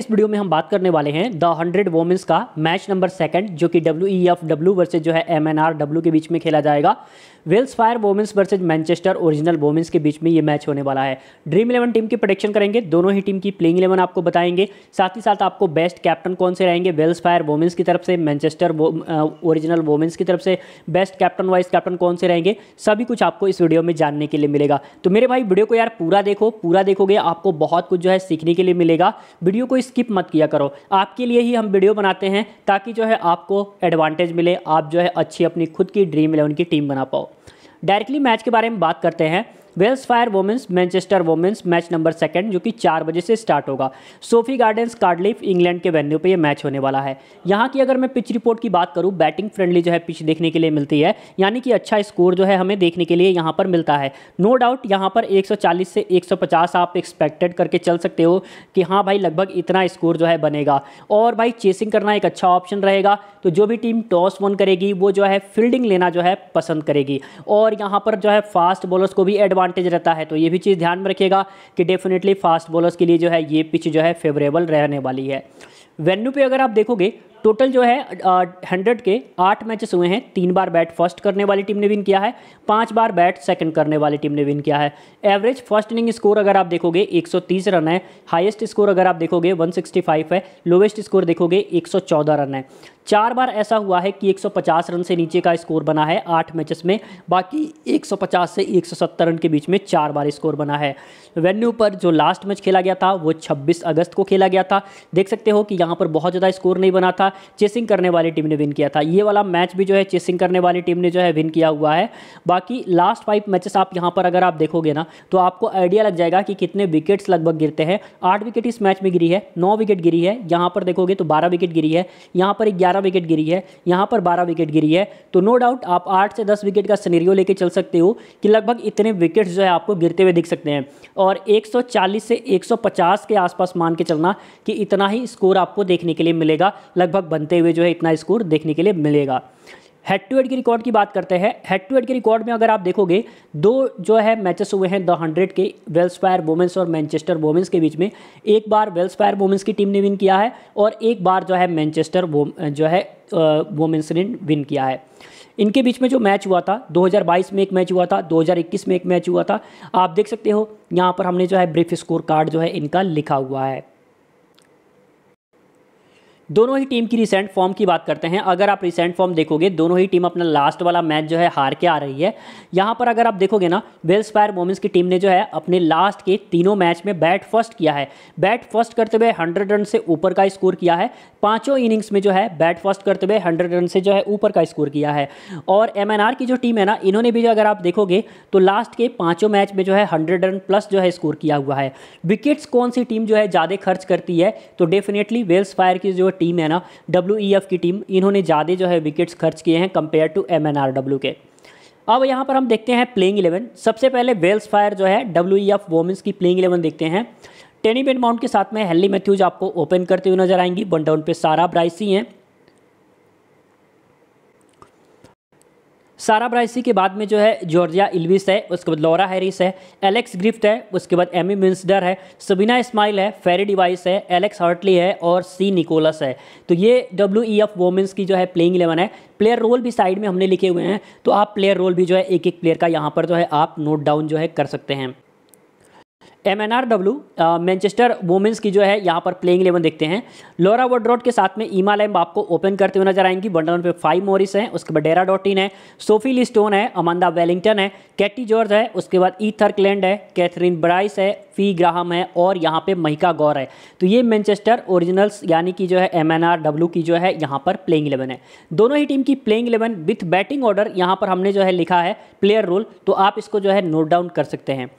इस वीडियो में हम बात करने वाले हैं द हंड्रेड वोमेंस का मैच नंबर सेकंड जो कि W E F W versus जो है एम एन आर डब्ल्यू के बीच में खेला जाएगा Welsh Fire women's versus Manchester original women's के बीच में ये मैच होने वाला है ड्रीम इलेवन टीम की प्रोडक्शन करेंगे दोनों ही टीम की प्लेइंग इलेवन आपको बताएंगे साथ ही साथ आपको बेस्ट कैप्टन कौन से रहेंगे वेल्स फायर वोमेंस की तरफ से मैनचेस्टर ओरिजिनल वोमेंस की तरफ से बेस्ट कैप्टन वाइस कैप्टन कौन से रहेंगे सभी कुछ आपको इस वीडियो में जानने के लिए मिलेगा तो मेरे भाई वीडियो को यार पूरा देखो पूरा देखोगे आपको बहुत कुछ जो है सीखने के लिए मिलेगा वीडियो को इस स्किप मत किया करो आपके लिए ही हम वीडियो बनाते हैं ताकि जो है आपको एडवांटेज मिले आप जो है अच्छी अपनी खुद की ड्रीम इलेवन की टीम बना पाओ डायरेक्टली मैच के बारे में बात करते हैं Welsh Fire women's Manchester women's match number second जो कि चार बजे से स्टार्ट होगा सोफी गार्डन्स कार्डलिफ इंग्लैंड के वेन्यू पे ये मैच होने वाला है यहाँ की अगर मैं पिच रिपोर्ट की बात करूँ बैटिंग फ्रेंडली जो है पिच देखने के लिए मिलती है यानी कि अच्छा स्कोर जो है हमें देखने के लिए यहाँ पर मिलता है नो डाउट यहाँ पर एक से एक आप एक्सपेक्टेड करके चल सकते हो कि हाँ भाई लगभग इतना स्कोर जो है बनेगा और भाई चेसिंग करना एक अच्छा ऑप्शन रहेगा तो जो भी टीम टॉस वन करेगी वो जो है फील्डिंग लेना जो है पसंद करेगी और यहाँ पर जो है फास्ट बॉलर्स को भी एडवा एडवांटेज रहता है तो ये भी चीज़ ध्यान में रखिएगा कि डेफिनेटली फास्ट बॉलर्स के लिए जो है ये पिच जो है फेवरेबल रहने वाली है वेन्यू पे अगर आप देखोगे टोटल जो है हंड्रेड के आठ मैचेस हुए हैं तीन बार बैट फर्स्ट करने वाली टीम ने विन किया है पांच बार बैट सेकंड करने वाली टीम ने विन किया है एवरेज फर्स्ट इनिंग स्कोर अगर आप देखोगे 130 रन है हाईएस्ट स्कोर अगर आप देखोगे 165 है लोवेस्ट स्कोर देखोगे 114 रन है चार बार ऐसा हुआ है कि 150 रन से नीचे का स्कोर बना है आठ मैचेस में बाकी 150 से 170 रन के बीच में चार बार स्कोर बना है वेन्यू पर जो लास्ट मैच खेला गया था वो 26 अगस्त को खेला गया था देख सकते हो कि यहाँ पर बहुत ज़्यादा स्कोर नहीं बना था था चेसिंग करने वाली टीम ने विन किया था ये वाला मैच भी जो है चेसिंग करने वाली टीम ने जो है विन किया हुआ है बाकी लास्ट फाइव मैचेस आप यहाँ पर अगर आप देखोगे ना तो आपको आइडिया लग जाएगा कि कितने विकेट्स लगभग गिरते हैं आठ विकेट इस मैच में गिरी है नौ विकेट गिरी है यहाँ पर देखोगे तो बारह विकेट गिरी है यहाँ पर ग्यारह विकेट गिरी है यहाँ पर बारह विकेट गिरी है तो नो डाउट आप आठ से दस विकेट का सनेरियो लेके चल सकते हो कि लगभग इतने विकेट्स जो है आपको गिरते हुए दिख सकते हैं और एक से एक के आसपास मान के चलना कि इतना ही स्कोर आपको देखने के लिए मिलेगा लगभग लगभग बनते हुए जो है इतना स्कोर देखने के लिए मिलेगा हेड टू हेड के रिकॉर्ड की बात करते हैं हेड टू हेड के रिकॉर्ड में अगर आप देखोगे दो जो है मैचेस हुए हैं द हंड्रेड के वेल्स फायर वोमेंस और मैनचेस्टर वोमेंस के बीच में एक बार वेल्स फायर वोमेंस की टीम ने विन किया है और एक बार जो है मैनचेस्टर जो है वोमेंस ने विन किया है इनके बीच में जो मैच हुआ था 2022 में एक मैच हुआ था 2021 में एक मैच हुआ था आप देख सकते हो यहाँ पर हमने जो है ब्रीफ स्कोर कार्ड जो है इनका लिखा हुआ है दोनों ही टीम की रिसेंट फॉर्म की बात करते हैं अगर आप रिसेंट फॉर्म देखोगे दोनों ही टीम अपना लास्ट वाला मैच जो है हार के आ रही है यहाँ पर अगर आप देखोगे ना वेल्स फायर वोमेंस की टीम ने जो है अपने लास्ट के तीनों मैच में बैट फर्स्ट किया है बैट फर्स्ट करते हुए हंड्रेड रन से ऊपर का स्कोर किया है पाँचों इनिंग्स में जो है बैट फर्स्ट करते हुए हंड्रेड रन से जो है ऊपर का स्कोर किया है और एम की जो टीम है ना इन्होंने भी अगर आप देखोगे तो लास्ट के पाँचों मैच में जो है हंड्रेड रन प्लस जो है स्कोर किया हुआ है विकेट्स कौन सी टीम जो है ज़्यादा खर्च करती है तो डेफिनेटली वेल्स फायर की जो टीम है ना डब्ल्यू e की टीम इन्होंने ज़्यादा जो है विकेट्स खर्च किए हैं कंपेयर टू एम के अब यहाँ पर हम देखते हैं प्लेइंग इलेवन सबसे पहले वेल्स फायर जो है डब्ल्यू वोमेंस e की प्लेइंग इलेवन देखते हैं टेनी बेन माउंट के साथ में हेली मैथ्यूज आपको ओपन करते हुए नजर आएंगी वन डाउन पे सारा ब्राइसी हैं सारा ब्राइसी के बाद में जो है जॉर्जिया इल्विस है उसके बाद लॉरा हैरिस है एलेक्स ग्रिफ्ट है उसके बाद एमी मिंसडर है सबीना इस्माइल है फेरी डिवाइस है एलेक्स हार्टली है और सी निकोलस है तो ये डब्ल्यू ई एफ वोमेंस की जो है प्लेइंग इलेवन है प्लेयर रोल भी साइड में हमने लिखे हुए हैं तो आप प्लेयर रोल भी जो है एक एक प्लेयर का यहाँ पर जो है आप नोट डाउन जो है कर सकते हैं M N R W Manchester women's की जो है यहाँ पर प्लेइंग इलेवन देखते हैं लोरा वोड्रॉट के साथ में ईमा लैम्ब आपको ओपन करते हुए नजर आएंगी बंडल पे फाइव मोरिस हैं उसके बाद डेरा डॉटिन है Sophie Ecclestone Amanda Wellington है कैटी जॉर्ज है उसके बाद ईथर क्लैंड है कैथरीन ब्राइस है फी ग्राहम है और यहाँ पे महिका गौर है तो ये मैनचेस्टर ओरिजिनल्स यानी कि जो है एम एन आर डब्ल्यू की जो है यहाँ पर प्लेइंग इलेवन है दोनों ही टीम की playing eleven with batting order यहाँ पर हमने जो है लिखा है प्लेयर रोल तो आप इसको जो है नोट डाउन कर सकते हैं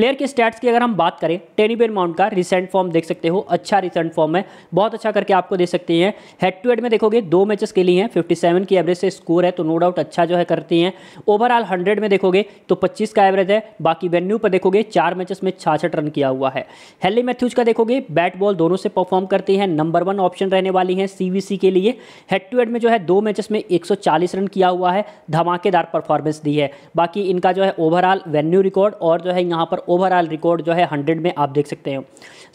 प्लेयर के स्टैट्स की अगर हम बात करें टेनीबेन माउंट का रिसेंट फॉर्म देख सकते हो अच्छा रिसेंट फॉर्म है बहुत अच्छा करके आपको दे सकती हैं हेड टू हेड में देखोगे दो मैचेस के लिए हैं 57 की एवरेज से स्कोर है तो नो डाउट अच्छा जो है करती हैं ओवरऑल हंड्रेड में देखोगे तो पच्चीस का एवरेज है बाकी वेन्यू पर देखोगे चार मैचेस में छाछठ रन किया हुआ है हेली मैथ्यूज का देखोगे बैट बॉल दोनों से परफॉर्म करती है नंबर वन ऑप्शन रहने वाली है सी के लिए हेड टू हेड में जो है दो मैचेस में एक रन किया हुआ है धमाकेदार परफॉर्मेंस दी है बाकी इनका जो है ओवरऑल वेन्यू रिकॉर्ड और जो है यहाँ पर ओवरऑल रिकॉर्ड जो है हंड्रेड में आप देख सकते हो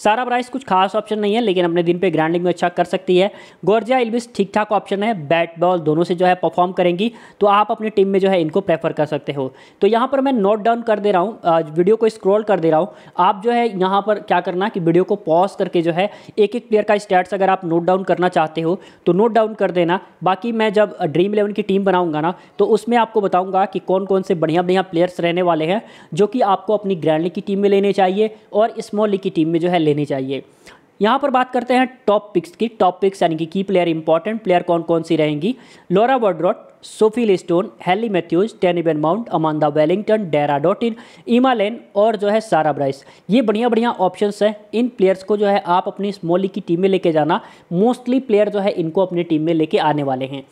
सारा प्राइस कुछ खास ऑप्शन नहीं है लेकिन अपने दिन पे ग्रांडिंग में अच्छा कर सकती है गोर्जिया इल्बिस ठीक ठाक ऑप्शन है बैट बॉल दोनों से जो है परफॉर्म करेंगी तो आप अपनी टीम में जो है इनको प्रेफर कर सकते हो तो यहाँ पर मैं नोट डाउन कर दे रहा हूँ वीडियो को स्क्रॉल कर दे रहा हूँ आप जो है यहाँ पर क्या करना कि वीडियो को पॉज करके जो है एक एक प्लेयर का स्टैट्स अगर आप नोट डाउन करना चाहते हो तो नोट डाउन कर देना बाकी मैं जब ड्रीम इलेवन की टीम बनाऊंगा ना तो उसमें आपको बताऊंगा कि कौन कौन से बढ़िया बढ़िया प्लेयर्स रहने वाले हैं जो कि आपको अपनी ग्रैंड की टीम में लेने चाहिए और स्मॉल लीग की टीम में जो है लेने चाहिए यहाँ पर बात करते हैं टॉप पिक्स की टॉप पिक्स यानी कि की प्लेयर इंपॉर्टेंट प्लेयर कौन कौन सी रहेंगी Laura Wolvaardt Sophie Ecclestone Hayley Matthews Tammy Beaumont Amanda Wellington Deandra Dottin ईमालेन और जो है सारा ब्राइस ये बढ़िया बढ़िया ऑप्शन हैं इन प्लेयर्स को जो है आप अपनी स्मॉल लीग की टीम में लेके जाना मोस्टली प्लेयर जो है इनको अपनी टीम में लेके आने वाले हैं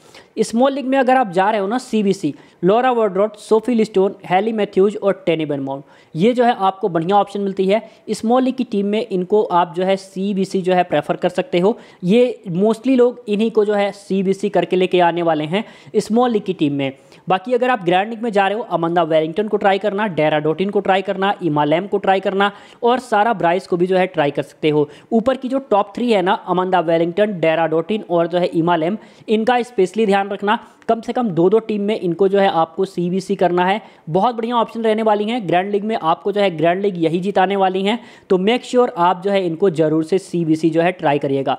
स्मॉल लीग में अगर आप जा रहे हो ना सी Laura Wolvaardt Sophie Ecclestone Hayley Matthews और टेनिबेन माउंट ये जो है आपको बढ़िया ऑप्शन मिलती है स्मॉल लीग की टीम में इनको आप जो है सी सी जो है प्रेफर कर सकते हो ये मोस्टली लोग इन्हीं को जो है सी करके लेके आने वाले हैं स्मॉल लीग की टीम में बाकी अगर आप ग्रैंड लीग में जा रहे हो अमंदा वेलिंगटन को ट्राई करना डेरा डोटिन को ट्राई करना इमालैम को ट्राई करना और सारा ब्राइस को भी जो है ट्राई कर सकते हो ऊपर की जो टॉप थ्री है ना अमंदा वेलिंगटन डेरा डोटिन और जो है इमालैम इनका स्पेशली ध्यान रखना कम से कम दो दो टीम में इनको जो है आपको सी करना है बहुत बढ़िया ऑप्शन रहने वाली हैं ग्रैंड लीग में आपको जो है ग्रैंड लीग यही जिताने वाली हैं तो मेक श्योर sure आप जो है इनको ज़रूर से सी जो है ट्राई करिएगा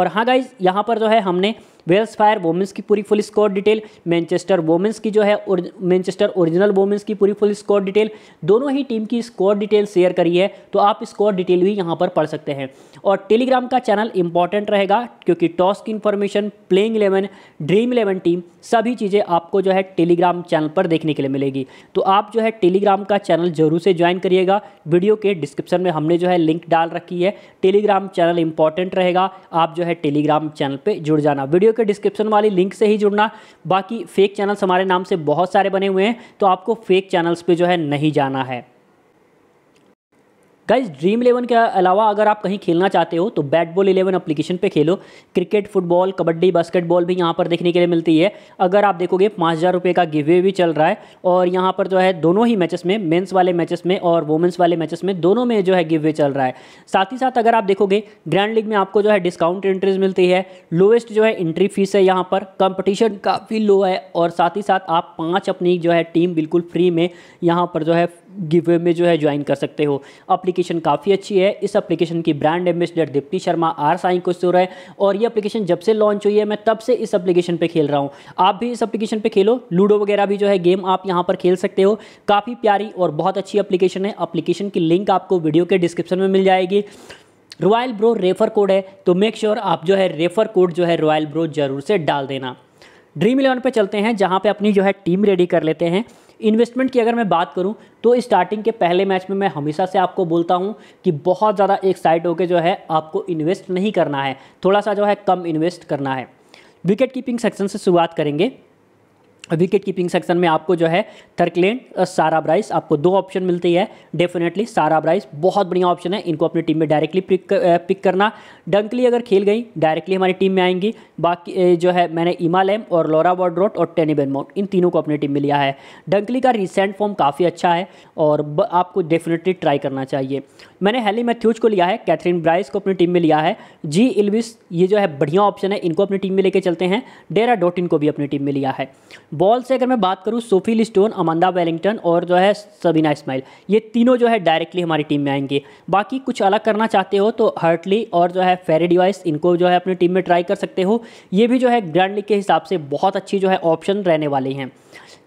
और हाँ गाइज यहाँ पर जो है हमने वेल्स फायर वोमेंस की पूरी full score detail Manchester women's की जो है मैनचेस्टर ओरिजिनल वोमेंस की पूरी फुल स्कोर डिटेल दोनों ही टीम की स्कोर डिटेल शेयर करी है तो आप स्कोर डिटेल भी यहाँ पर पढ़ सकते हैं और टेलीग्राम का चैनल इंपॉर्टेंट रहेगा क्योंकि टॉस की information playing eleven Dream Eleven team सभी चीज़ें आपको जो है टेलीग्राम चैनल पर देखने के लिए मिलेगी तो आप जो है टेलीग्राम का चैनल जरूर से ज्वाइन करिएगा वीडियो के डिस्क्रिप्शन में हमने जो है लिंक डाल रखी है टेलीग्राम चैनल इंपॉर्टेंट रहेगा आप जो है टेलीग्राम चैनल पर जुड़ जाना वीडियो के डिस्क्रिप्शन वाली लिंक से ही जुड़ना बाकी फेक चैनल्स हमारे नाम से बहुत सारे बने हुए हैं तो आपको फेक चैनल्स पर जो है नहीं जाना है गाइज ड्रीम इलेवन के अलावा अगर आप कहीं खेलना चाहते हो तो बैट बॉल इलेवन अपलीकेशन पे खेलो क्रिकेट फुटबॉल कबड्डी बास्केटबॉल भी यहाँ पर देखने के लिए मिलती है अगर आप देखोगे पाँच हज़ार रुपये का गिवे भी चल रहा है और यहाँ पर जो है दोनों ही मैचेस में मेंस वाले मैचेस में और वुमेंस वाले मैचेस में दोनों में जो है गिवे चल रहा है साथ ही साथ अगर आप देखोगे ग्रैंड लीग में आपको जो है डिस्काउंट एंट्रीज मिलती है लोएस्ट जो है एंट्री फीस है यहाँ पर कंपटिशन काफ़ी लो है और साथ ही साथ आप पाँच अपनी जो है टीम बिल्कुल फ्री में यहाँ पर जो है गिवे में जो है ज्वाइन कर सकते हो एप्लीकेशन काफ़ी अच्छी है इस एप्लीकेशन की brand ambassador Deepti Sharma R Sai Kishore है और ये एप्लीकेशन जब से लॉन्च हुई है मैं तब से इस एप्लीकेशन पे खेल रहा हूँ आप भी इस एप्लीकेशन पे खेलो लूडो वगैरह भी जो है गेम आप यहाँ पर खेल सकते हो काफ़ी प्यारी और बहुत अच्छी अप्लीकेशन है अप्लीकेशन की लिंक आपको वीडियो के डिस्क्रिप्शन में मिल जाएगी रॉयल ब्रो रेफर कोड है तो मेक श्योर आप जो है रेफर कोड जो है रॉयल ब्रो जरूर से डाल देना ड्रीम इलेवन पे चलते हैं जहाँ पे अपनी जो है टीम रेडी कर लेते हैं इन्वेस्टमेंट की अगर मैं बात करूं तो स्टार्टिंग के पहले मैच में मैं हमेशा से आपको बोलता हूं कि बहुत ज़्यादा साइड होकर जो है आपको इन्वेस्ट नहीं करना है थोड़ा सा जो है कम इन्वेस्ट करना है विकेट कीपिंग सेक्शन से शुरुआत करेंगे विकेट कीपिंग सेक्शन में आपको जो है थर्कलैंड और सारा ब्राइस आपको दो ऑप्शन मिलती है डेफिनेटली सारा ब्राइस बहुत बढ़िया ऑप्शन है इनको अपनी टीम में डायरेक्टली पिक पिक करना डंकली अगर खेल गई डायरेक्टली हमारी टीम में आएंगी बाकी जो है मैंने इमा लैम और लोरा वॉड्रोट और टेनी बेनमाउंट इन तीनों को अपनी टीम में लिया है डंकली का रिसेंट फॉर्म काफ़ी अच्छा है और आपको डेफिनेटली ट्राई करना चाहिए मैंने हैली मैथ्यूज को लिया है कैथरीन ब्राइस को अपनी टीम में लिया है जी इल्विस ये जो है बढ़िया ऑप्शन है इनको अपनी टीम में लेके चलते हैं डेरा डोटिन को भी अपनी टीम में लिया है बॉल से अगर मैं बात करूँ सोफी लिस्टोन अमंदा वेलिंगटन और जो है सबीना इसमाइल ये तीनों जो है डायरेक्टली हमारी टीम में आएंगे बाकी कुछ अलग करना चाहते हो तो हर्टली और जो है फेरी डिवाइस इनको जो है अपनी टीम में ट्राई कर सकते हो ये भी जो है ग्रैंड लीग के हिसाब से बहुत अच्छी जो है ऑप्शन रहने वाली हैं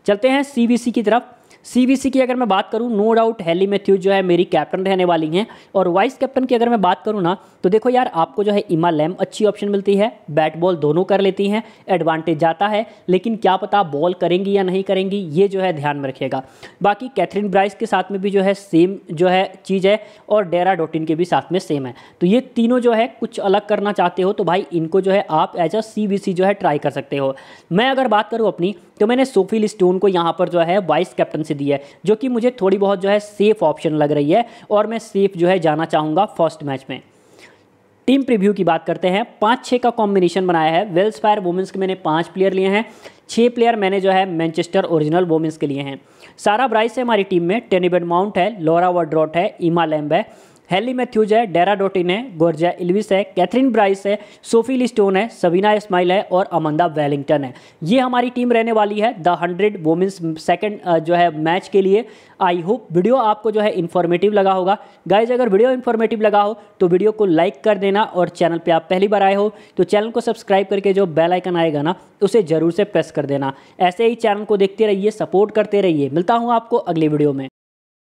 चलते हैं सी की तरफ सीबीसी की अगर मैं बात करूँ नो डाउट हैली मैथ्यू जो है मेरी कैप्टन रहने वाली हैं और वाइस कैप्टन की अगर मैं बात करूँ ना तो देखो यार आपको जो है इमा लैम अच्छी ऑप्शन मिलती है बैट बॉल दोनों कर लेती हैं एडवांटेज जाता है लेकिन क्या पता बॉल करेंगी या नहीं करेंगी ये जो है ध्यान में रखिएगा बाकी कैथरीन ब्राइस के साथ में भी जो है सेम जो है चीज़ है और डेरा डोटिन के भी साथ में सेम है तो ये तीनों जो है कुछ अलग करना चाहते हो तो भाई इनको जो है आप एज अ सी जो है ट्राई कर सकते हो मैं अगर बात करूँ अपनी तो मैंने सोफिल स्टोन को यहाँ पर जो है वाइस कैप्टनसी दी है जो कि मुझे थोड़ी बहुत जो है सेफ ऑप्शन लग रही है और मैं सेफ जो है जाना चाहूँगा फर्स्ट मैच में टीम प्रीव्यू की बात करते हैं पाँच छः का कॉम्बिनेशन बनाया है वेल्स फायर वुमेंस के मैंने पाँच प्लेयर लिए हैं छः प्लेयर मैंने जो है मैनचेस्टर ओरिजिनल वुमेंस के लिए हैं सारा ब्राइस है हमारी टीम में टेनिबेड माउंट है लोरा वॉड्रॉट है इमा लैम्ब है हेली मैथ्यूज है डेरा डोटिन है गोर्जा इलविस है कैथरीन ब्राइस है सोफी लिस्टोन है सबीना इस्माइल है और अमंदा वेलिंगटन है ये हमारी टीम रहने वाली है द हंड्रेड वोमेंस सेकेंड जो है मैच के लिए आई होप वीडियो आपको जो है इन्फॉर्मेटिव लगा होगा गाइज अगर वीडियो इन्फॉर्मेटिव लगा हो तो वीडियो को लाइक कर देना और चैनल पर आप पहली बार आए हो तो चैनल को सब्सक्राइब करके जो बेल आइकन आएगा ना उसे ज़रूर से प्रेस कर देना ऐसे ही चैनल को देखते रहिए सपोर्ट करते रहिए मिलता हूँ आपको अगली वीडियो में